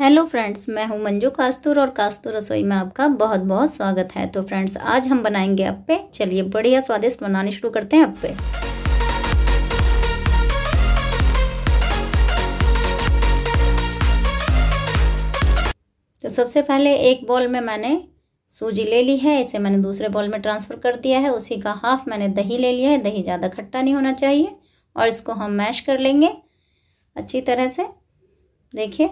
hello friends मैं हूं मंजू कास्तूर और कास्तूर रसोई में आपका बहुत बहुत स्वागत है तो फ्रेंड्स आज हम बनाएंगे अप्पे चलिए बढ़िया स्वादिष्ट बनाने शुरू करते हैं अप्पे तो सबसे पहले एक बॉल में मैंने सूजी ले ली है इसे मैंने दूसरे बॉल में ट्रांसफ़र कर दिया है उसी का हाफ मैंने दही ले लिया है दही ज़्यादा खट्टा नहीं होना चाहिए और इसको हम मैश कर लेंगे अच्छी तरह से देखिए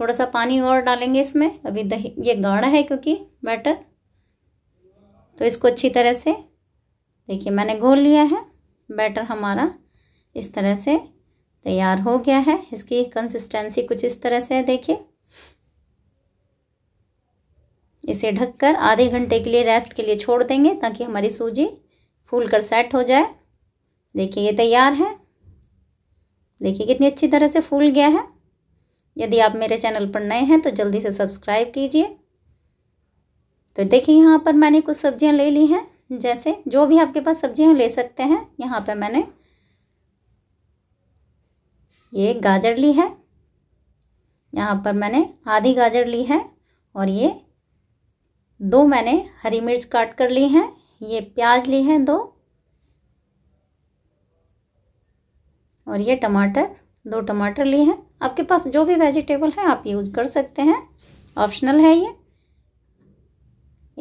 थोड़ा सा पानी और डालेंगे इसमें अभी दही ये गाढ़ा है क्योंकि बैटर तो इसको अच्छी तरह से देखिए मैंने घोल लिया है बैटर हमारा इस तरह से तैयार हो गया है इसकी कंसिस्टेंसी कुछ इस तरह से है देखिए इसे ढककर आधे घंटे के लिए रेस्ट के लिए छोड़ देंगे ताकि हमारी सूजी फूल कर सेट हो जाए देखिए ये तैयार है देखिए कितनी अच्छी तरह से फूल गया है यदि आप मेरे चैनल पर नए हैं तो जल्दी से सब्सक्राइब कीजिए तो देखिए यहाँ पर मैंने कुछ सब्जियाँ ले ली हैं जैसे जो भी आपके पास सब्जियाँ ले सकते हैं यहाँ पर मैंने ये गाजर ली है यहाँ पर मैंने आधी गाजर ली है और ये दो मैंने हरी मिर्च काट कर ली हैं ये प्याज ली है दो और ये टमाटर दो टमाटर ली हैं आपके पास जो भी वेजिटेबल है आप यूज कर सकते हैं ऑप्शनल है ये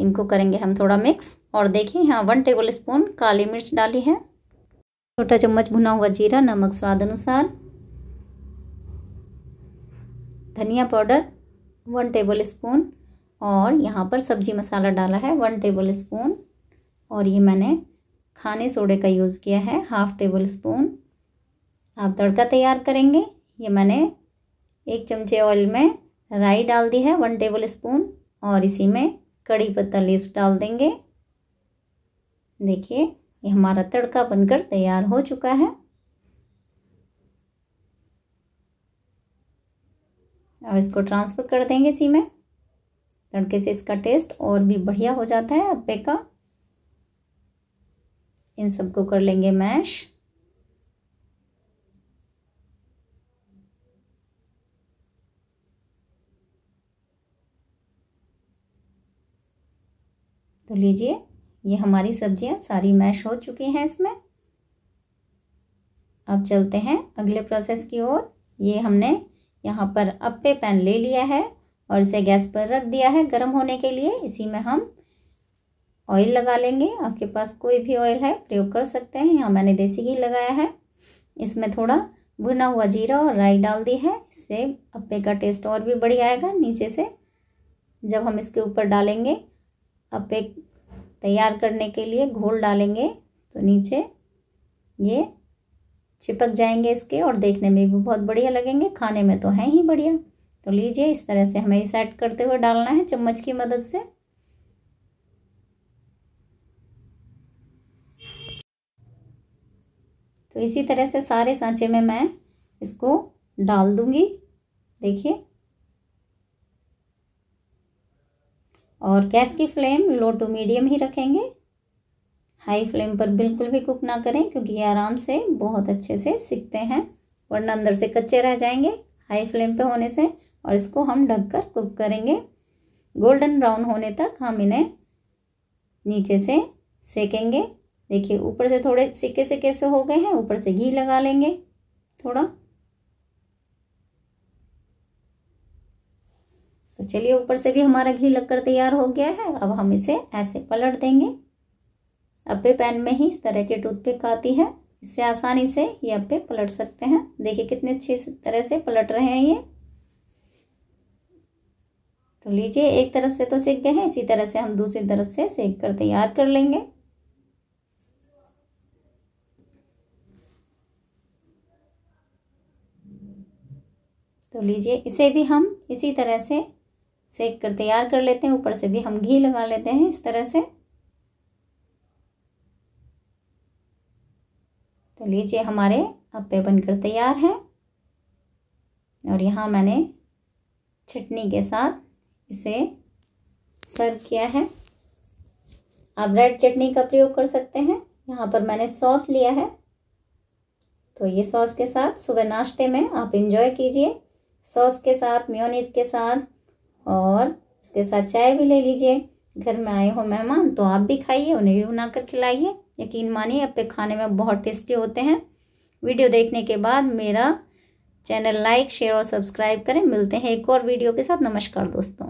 इनको करेंगे हम थोड़ा मिक्स और देखिए यहाँ वन टेबल स्पून काली मिर्च डाली है छोटा चम्मच भुना हुआ जीरा नमक स्वाद अनुसार धनिया पाउडर वन टेबल स्पून और यहाँ पर सब्जी मसाला डाला है वन टेबल स्पून और ये मैंने खाने सोडे का यूज़ किया है हाफ टेबल स्पून आप तड़का तैयार करेंगे ये मैंने एक चमचे ऑयल में राई डाल दी है वन टेबल स्पून और इसी में कड़ी पत्ता लीव्स डाल देंगे देखिए ये हमारा तड़का बनकर तैयार हो चुका है और इसको ट्रांसफ़र कर देंगे इसी में तड़के से इसका टेस्ट और भी बढ़िया हो जाता है अब्बे का इन सबको कर लेंगे मैश तो लीजिए ये हमारी सब्जियां सारी मैश हो चुकी हैं इसमें अब चलते हैं अगले प्रोसेस की ओर ये हमने यहाँ पर अप्पे पैन ले लिया है और इसे गैस पर रख दिया है गर्म होने के लिए इसी में हम ऑयल लगा लेंगे आपके पास कोई भी ऑयल है प्रयोग कर सकते हैं यहाँ मैंने देसी घी लगाया है इसमें थोड़ा भुना हुआ जीरा और राई डाल दी है इससे अप्पे का टेस्ट और भी बढ़िया आएगा नीचे से जब हम इसके ऊपर डालेंगे अब पेक तैयार करने के लिए घोल डालेंगे तो नीचे ये चिपक जाएंगे इसके और देखने में भी बहुत बढ़िया लगेंगे खाने में तो है ही बढ़िया तो लीजिए इस तरह से हमें सेट करते हुए डालना है चम्मच की मदद से तो इसी तरह से सारे सांचे में मैं इसको डाल दूंगी देखिए और गैस की फ्लेम लो टू मीडियम ही रखेंगे हाई फ्लेम पर बिल्कुल भी कुक ना करें क्योंकि ये आराम से बहुत अच्छे से सीखते हैं वरना अंदर से कच्चे रह जाएंगे हाई फ्लेम पे होने से और इसको हम ढककर कुक करेंगे गोल्डन ब्राउन होने तक हम इन्हें नीचे से सेकेंगे देखिए ऊपर से थोड़े सिक्के से कैसे हो गए हैं ऊपर से घी लगा लेंगे थोड़ा तो चलिए ऊपर से भी हमारा घी लगकर तैयार हो गया है अब हम इसे ऐसे पलट देंगे अप्पे पैन में ही इस तरह टूथ टूथपिक आती है इससे आसानी से ये अप्पे पलट सकते हैं देखिए कितने अच्छे तरह से पलट रहे हैं ये तो लीजिए एक तरफ से तो सेक गए हैं इसी तरह से हम दूसरी तरफ से सेक कर तैयार कर लेंगे तो लीजिए इसे भी हम इसी तरह से सेक कर तैयार कर लेते हैं ऊपर से भी हम घी लगा लेते हैं इस तरह से तो लीजिए हमारे अप्पे बनकर तैयार हैं और यहाँ मैंने चटनी के साथ इसे सर्व किया है आप रेड चटनी का प्रयोग कर सकते हैं यहाँ पर मैंने सॉस लिया है तो ये सॉस के साथ सुबह नाश्ते में आप इंजॉय कीजिए सॉस के साथ म्योनीज के साथ और इसके साथ चाय भी ले लीजिए घर में आए हो मेहमान तो आप भी खाइए उन्हें भी बना कर खिलाइए यकीन मानिए आपके खाने में बहुत टेस्टी होते हैं वीडियो देखने के बाद मेरा चैनल लाइक शेयर और सब्सक्राइब करें मिलते हैं एक और वीडियो के साथ नमस्कार दोस्तों